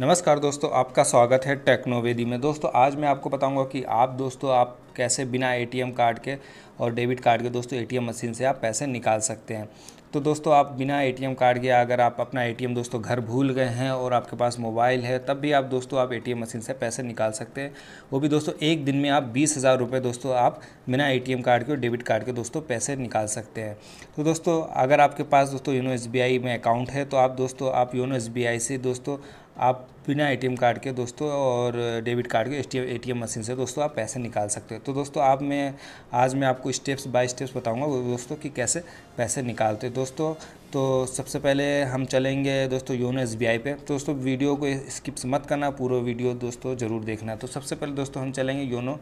नमस्कार दोस्तों आपका स्वागत है टेक्नोवेदी में दोस्तों आज मैं आपको बताऊंगा कि आप दोस्तों आप कैसे बिना एटीएम कार्ड के और डेबिट कार्ड के दोस्तों एटीएम मशीन से आप पैसे निकाल सकते हैं तो दोस्तों आप बिना एटीएम कार्ड के अगर आप अपना एटीएम दोस्तों घर भूल गए हैं और आपके पास मोबाइल है तब भी आप दोस्तों आप एटीएम मशीन से पैसे निकाल सकते हैं वो भी दोस्तों एक दिन में आप बीस हज़ार रुपये दोस्तों आप बिना एटीएम कार्ड के और डेबिट कार्ड के दोस्तों पैसे निकाल सकते हैं तो दोस्तों अगर आपके पास दोस्तों योनो एस में अकाउंट है तो आप दोस्तों आप योनो एस से दोस्तों आप बिना एटीएम कार्ड के दोस्तों और डेबिट कार्ड के एटीएम मशीन से दोस्तों आप पैसे निकाल सकते हो तो दोस्तों आप मैं आज मैं आपको स्टेप्स बाय स्टेप्स बताऊंगा दोस्तों कि कैसे पैसे निकालते दोस्तों तो सबसे पहले हम चलेंगे दोस्तों योनो एस बी आई तो दोस्तों वीडियो को स्किप्स मत करना पूरा वीडियो दोस्तों ज़रूर देखना तो सबसे पहले दोस्तों हम चलेंगे योनो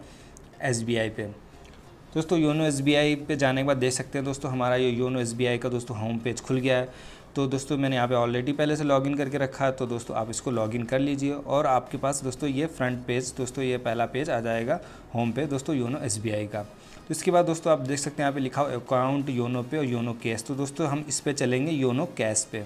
एस बी आई पे दोस्तों योनो एस बी आई पे जाने के बाद देख सकते हैं दोस्तों हमारा ये योनो एस बी आई का दोस्तों होम पेज खुल गया है तो दोस्तों मैंने यहाँ पे ऑलरेडी पहले से लॉगिन करके रखा है तो दोस्तों आप इसको लॉगिन कर लीजिए और आपके पास दोस्तों ये फ्रंट पेज दोस्तों ये पहला पेज आ जाएगा होम पे दोस्तों योनो एस का तो इसके बाद दोस्तों आप देख सकते हैं यहाँ पे लिखा हो अकाउंट योनो पे और योनो कैश तो दोस्तों हम इस पर चलेंगे योनो कैश पे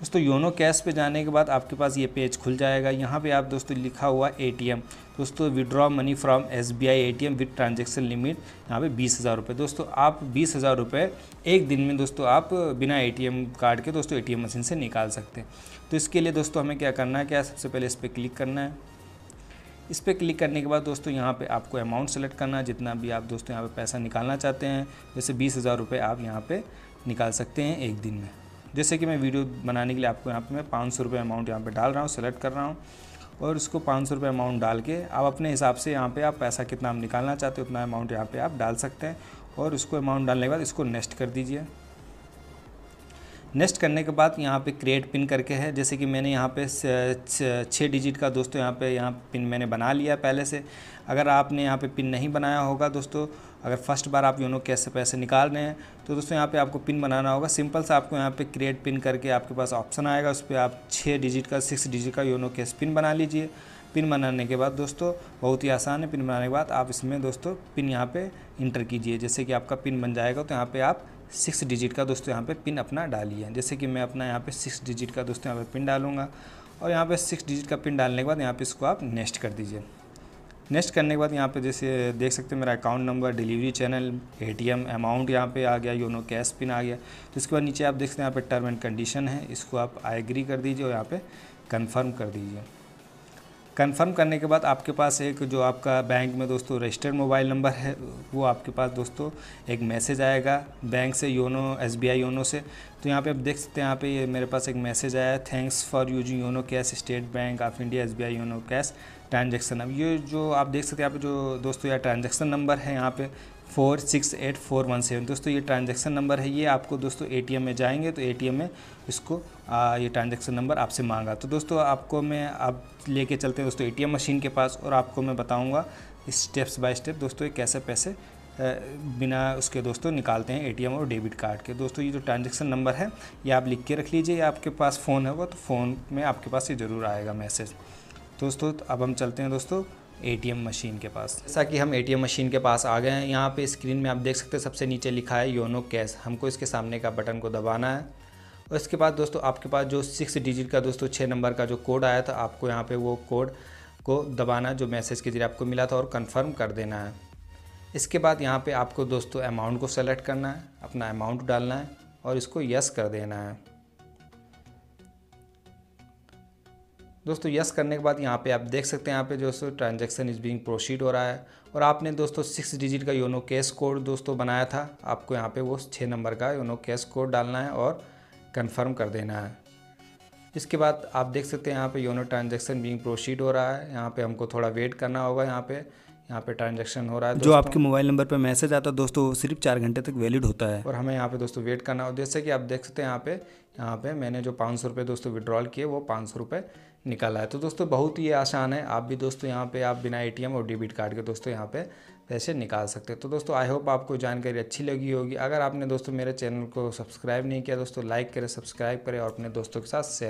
दोस्तों योनो कैश पे जाने के बाद आपके पास ये पेज खुल जाएगा यहाँ पे आप दोस्तों लिखा हुआ एटीएम दोस्तों withdraw money from S B I A T M with transaction limit यहाँ पे बीस हज़ार रुपये दोस्तों आप बीस हज़ार रुपये एक दिन में दोस्तों आप बिना ए टी एम कार्ड के दोस्तों ए टी एम मशीन से निकाल सकते हैं तो इसके लिए दोस्तों हमें क्या करना है क्या सबसे पहले इस पर क्लिक करना है इस पर क्लिक करने के बाद दोस्तों यहाँ पे आपको अमाउंट सेलेक्ट करना है जितना भी आप दोस्तों यहाँ पे पैसा निकालना चाहते हैं जैसे बीस हज़ार रुपये आप यहाँ पे निकाल सकते हैं एक दिन में जैसे कि मैं वीडियो बनाने के लिए आपको यहाँ पे मैं पाँच सौ रुपये अमाउंट यहाँ पे डाल रहा हूँ सेलेक्ट कर रहा हूँ और उसको पाँच सौ रुपये अमाउंट डाल के आप अपने हिसाब से यहाँ पे आप पैसा कितना आप निकालना चाहते हो उतना अमाउंट यहाँ पे आप डाल सकते हैं और उसको अमाउंट डालने के बाद इसको नेक्स्ट कर दीजिए नेक्स्ट करने के बाद यहाँ पे क्रिएट पिन करके है जैसे कि मैंने यहाँ पे छः डिजिट का दोस्तों यहाँ पे यहाँ पिन मैंने बना लिया पहले से अगर आपने यहाँ पे पिन नहीं बनाया होगा दोस्तों अगर फर्स्ट बार आप योनो कैश से पैसे निकाल रहे हैं तो दोस्तों यहाँ पे आपको पिन बनाना होगा सिंपल सा आपको यहाँ पे क्रिएट पिन करके आपके पास ऑप्शन आएगा उस पर आप छः डिजिट का सिक्स डिजिट का योनो कैश पिन बना लीजिए पिन बनाने के बाद दोस्तों बहुत ही आसान है पिन बनाने के बाद आप इसमें दोस्तों पिन यहाँ पर इंटर कीजिए जैसे कि आपका पिन बन जाएगा तो यहाँ पर आप सिक्स डिजिट का दोस्तों यहाँ पर पिन अपना डालिए जैसे कि मैं अपना यहाँ पर सिक्स डिजिट का दोस्तों यहाँ पर पिन डालूंगा और यहाँ पे सिक्स डिजिट का पिन डालने के बाद यहाँ पे इसको आप नेक्स्ट कर दीजिए नेक्स्ट करने के बाद यहाँ पे जैसे देख सकते हैं मेरा account number delivery channel ATM amount यहाँ पे आ गया योनो कैश पिन आ गया तो इसके बाद नीचे आप देख सकते हैं यहाँ पे टर्म एंड कंडीशन है इसको आप आई एग्री कर दीजिए और यहाँ पे कन्फर्म कर दीजिए कंफर्म करने के बाद आपके पास एक जो आपका बैंक में दोस्तों रजिस्टर्ड मोबाइल नंबर है वो आपके पास दोस्तों एक मैसेज आएगा बैंक से YONO S B I YONO से तो यहाँ पे आप देख सकते हैं यहाँ पे ये मेरे पास एक मैसेज आया thanks for using YONO cash State Bank of India S B I YONO cash transaction number ये जो आप देख सकते हैं यहाँ पे जो दोस्तों यह ट्रांजेक्शन नंबर है यहाँ पे four six eight four one seven दोस्तों ये ट्रांजेक्शन नंबर है ये आपको दोस्तों एटीएम में जाएंगे तो एटीएम में इसको आ, ये ट्रांजेक्शन नंबर आपसे मांगा तो दोस्तों आपको मैं आप लेके चलते हैं दोस्तों एटीएम मशीन के पास और आपको मैं बताऊँगा स्टेप्स बाय स्टेप दोस्तों ये कैसे पैसे बिना उसके दोस्तों निकालते हैं एटीएम और डेबिट कार्ड के दोस्तों ये जो ट्रांजेक्शन नंबर है ये आप लिख के रख लीजिए या आपके पास फ़ोन होगा तो फ़ोन में आपके पास ये ज़रूर आएगा मैसेज दोस्तों अब हम चलते हैं दोस्तों एटीएम मशीन के पास जैसा कि हम एटीएम मशीन के पास आ गए हैं यहाँ पे स्क्रीन में आप देख सकते हैं सबसे नीचे लिखा है योनो कैश हमको इसके सामने का बटन को दबाना है और इसके बाद दोस्तों आपके पास जो सिक्स डिजिट का दोस्तों छः नंबर का जो कोड आया था आपको यहाँ पर वो कोड को दबाना जो मैसेज के जरिए आपको मिला था और कन्फर्म कर देना है इसके बाद यहाँ पर आपको दोस्तों अमाउंट को सेलेक्ट करना है अपना अमाउंट डालना है और इसको यस कर देना है दोस्तों यस करने के बाद यहाँ पे आप देख सकते हैं यहाँ पे दोस्तों ट्रांजैक्शन इज़ बीइंग प्रोसीड हो रहा है और आपने दोस्तों सिक्स डिजिट का योनो कैश कोड दोस्तों बनाया था आपको यहाँ पे वो छः नंबर का योनो कैश कोड डालना है और कन्फर्म कर देना है इसके बाद आप देख सकते हैं यहाँ पे योनो ट्रांजेक्शन बींग प्रोसीड हो रहा है यहाँ पर हमको थोड़ा वेट करना होगा यहाँ पर यहाँ पे ट्रांजेक्शन हो रहा है जो आपके मोबाइल नंबर पर मैसेज आता है दोस्तों सिर्फ चार घंटे तक वैलिड होता है और हमें यहाँ पे दोस्तों वेट करना हो जैसे कि आप देख सकते हैं यहाँ पे यहाँ पे मैंने जो पाँच सौ रुपये दोस्तों विड्रॉल किए वो पाँच सौ रुपये निकाला है तो दोस्तों बहुत ही आसान है आप भी दोस्तों यहाँ पे आप बिना एम और डेबिट कार्ड के दोस्तों यहाँ पे पैसे निकाल सकते हैं तो दोस्तों आई होप आपको जानकारी अच्छी लगी होगी अगर आपने दोस्तों मेरे चैनल को सब्सक्राइब नहीं किया दोस्तों लाइक करें सब्सक्राइब करें और अपने दोस्तों के साथ शेयर